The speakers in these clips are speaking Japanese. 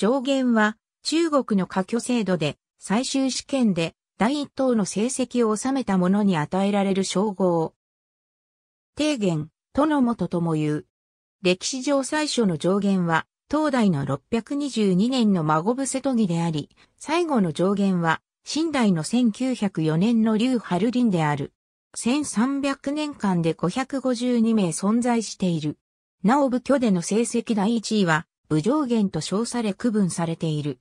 上限は中国の科挙制度で最終試験で第一等の成績を収めた者に与えられる称号。提言、とのもととも言う。歴史上最初の上限は、東大の622年の孫伏せ都議であり、最後の上限は、新代の1904年の劉春林である。1300年間で552名存在している。なお部挙での成績第1位は、無上限と称され区分されている。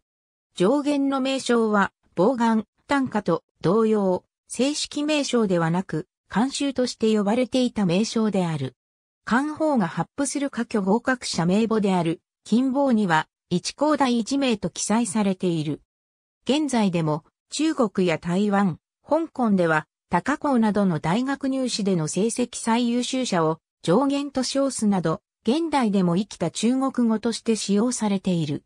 上限の名称は、傍眼、単価と同様、正式名称ではなく、慣習として呼ばれていた名称である。官報が発布する科挙合格者名簿である、金棒には、一高大一名と記載されている。現在でも、中国や台湾、香港では、高校などの大学入試での成績最優秀者を上限と称すなど、現代でも生きた中国語として使用されている。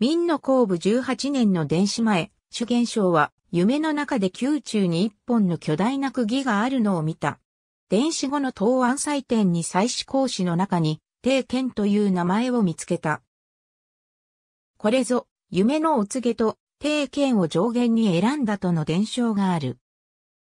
明の後部18年の電子前、主現象は、夢の中で宮中に一本の巨大な釘があるのを見た。電子語の東安祭典に祭祀講師の中に、帝剣という名前を見つけた。これぞ、夢のお告げと、帝剣を上限に選んだとの伝承がある。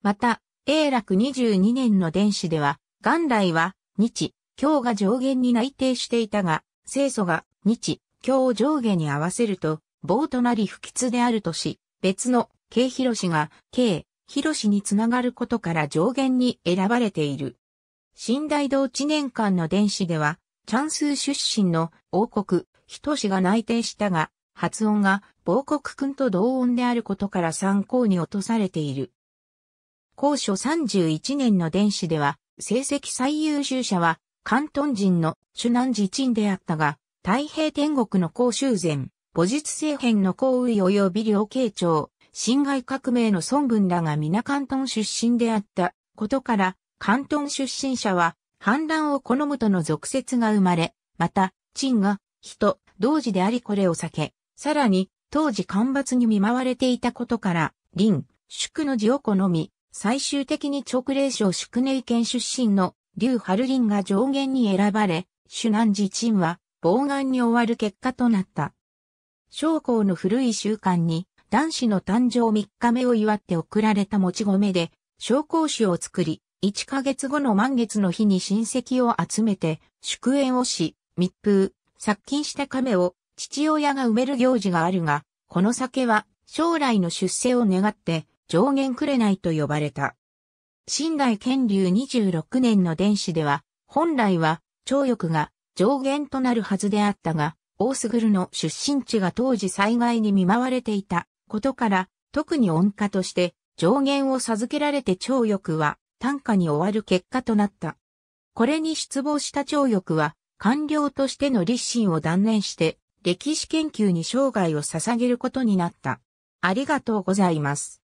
また、永楽22年の電子では、元来は、日、日が上限に内定していたが、清楚が日、強を上下に合わせると、棒となり不吉であるとし、別の、慶広が、慶、広につながることから上限に選ばれている。新大同知念館の電子では、チャンス出身の王国、人氏が内定したが、発音が王国君と同音であることから参考に落とされている。高所31年の電子では、成績最優秀者は、関東人の主南寺鎮であったが、太平天国の甲修禅、母術政変の公位及び両慶長、辛亥革命の孫文らが皆関東出身であったことから、関東出身者は反乱を好むとの俗説が生まれ、また、陳が、人、同時でありこれを避け、さらに、当時干ばつに見舞われていたことから、林、宿の字を好み、最終的に直令省宿寧県出身の劉春林が上限に選ばれ、主南寺鎮は、傍岸に終わる結果となった。将校の古い習慣に、男子の誕生3日目を祝って贈られた餅ち米で、将校酒を作り、1ヶ月後の満月の日に親戚を集めて、祝宴をし、密封、殺菌した亀を父親が埋める行事があるが、この酒は将来の出世を願って上限くれないと呼ばれた。新代建立26年の電子では、本来は、張翼が上限となるはずであったが、大スグルの出身地が当時災害に見舞われていたことから、特に恩家として上限を授けられて張翼は単価に終わる結果となった。これに失望した張翼は、官僚としての立身を断念して、歴史研究に生涯を捧げることになった。ありがとうございます。